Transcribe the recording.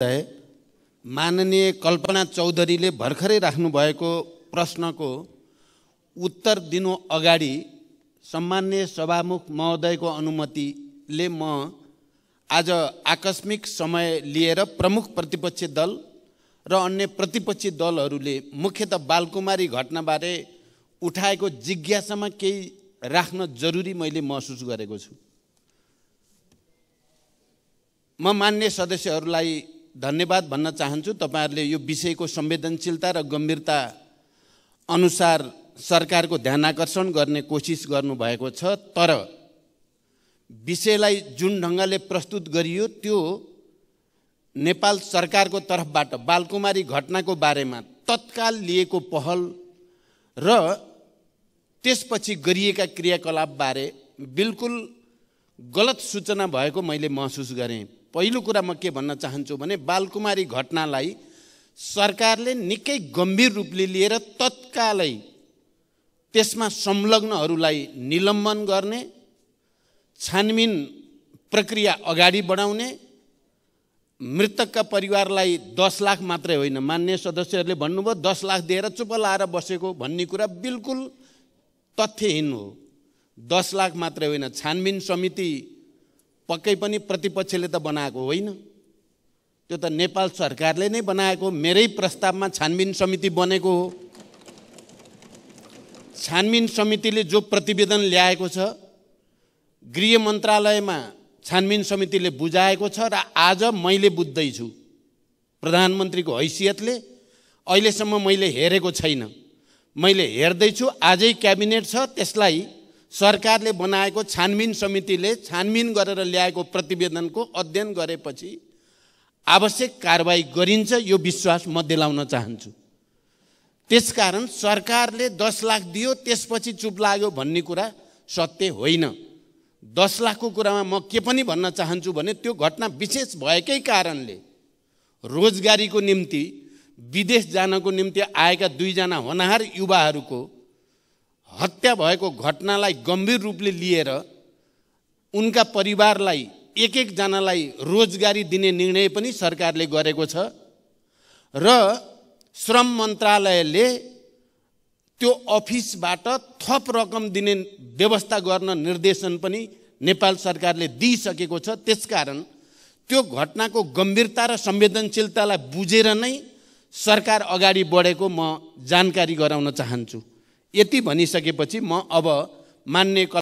तय माननीय कल्पना चौधरीले भर्खरै राख्नुभएको प्रश्नको उत्तर दिनु अगाडि सम्मान्य सभामुख महोदयको अनुमतिले म आज आकस्मिक समय लिएर प्रमुख प्रतिपक्षी दल र अन्य प्रतिपक्षी दलहरूले मुख्यत बालकुमारी घटनाबारे उठाएको जिज्ञासामा केही राख्न जरुरी मैले महसुस गरेको छु म मान्य सदस्यहरूलाई धन्यवाद भन्न चाहन्छु तपाईँहरूले यो विषयको संवेदनशीलता र गम्भीरता अनुसार सरकारको ध्यान आकर्षण गर्ने कोसिस गर्नुभएको छ तर विषयलाई जुन ढङ्गले प्रस्तुत गरियो त्यो नेपाल सरकारको तर्फबाट बालकुमारी घटनाको बारेमा तत्काल लिएको पहल र त्यसपछि गरिएका क्रियाकलापबारे बिल्कुल गलत सूचना भएको मैले महसुस गरेँ पहिलो कुरा म के भन्न चाहन्छु भने बालकुमारी घटनालाई सरकारले निकै गम्भीर रूपले लिएर तत्कालै त्यसमा संलग्नहरूलाई निलम्बन गर्ने छानबिन प्रक्रिया अगाडि बढाउने मृतकका परिवारलाई दस लाख मात्रै होइन मान्य सदस्यहरूले भन्नुभयो दस लाख दिएर चुप लाएर बसेको भन्ने कुरा बिल्कुल तथ्यहीन हो दस लाख मात्रै होइन छानबिन समिति पक्कै पनि प्रतिपक्षले त बनाएको होइन त्यो त नेपाल सरकारले नै बनाएको मेरै प्रस्तावमा छानबिन समिति बनेको हो छानबिन समितिले जो प्रतिवेदन ल्याएको छ गृह मन्त्रालयमा छानबिन समितिले बुझाएको छ र आज मैले बुझ्दैछु प्रधानमन्त्रीको हैसियतले अहिलेसम्म मैले हेरेको छैन मैले हेर्दैछु आजै क्याबिनेट छ त्यसलाई सरकारले बनाएको छानबिन समितिले छानबिन गरेर ल्याएको प्रतिवेदनको अध्ययन गरेपछि आवश्यक कारवाही गरिन्छ यो विश्वास म दिलाउन चाहन्छु त्यसकारण सरकारले दस लाख दियो त्यसपछि चुप लाग्यो भन्ने कुरा सत्य होइन दस लाखको कुरामा म के पनि भन्न चाहन्छु भने त्यो घटना विशेष भएकै कारणले रोजगारीको निम्ति विदेश जानको निम्ति आएका दुईजना होनहार युवाहरूको हत्या भएको घटनालाई गम्भीर रूपले लिएर उनका परिवारलाई एक एकजनालाई रोजगारी दिने निर्णय पनि सरकारले गरेको छ र श्रम मन्त्रालयले त्यो अफिसबाट थप रकम दिने व्यवस्था गर्न निर्देशन पनि नेपाल सरकारले दिइसकेको छ त्यसकारण त्यो घटनाको गम्भीरता र संवेदनशीलतालाई बुझेर नै सरकार अगाडि बढेको म जानकारी गराउन चाहन्छु यति भनिसकेपछि म अब मान्ने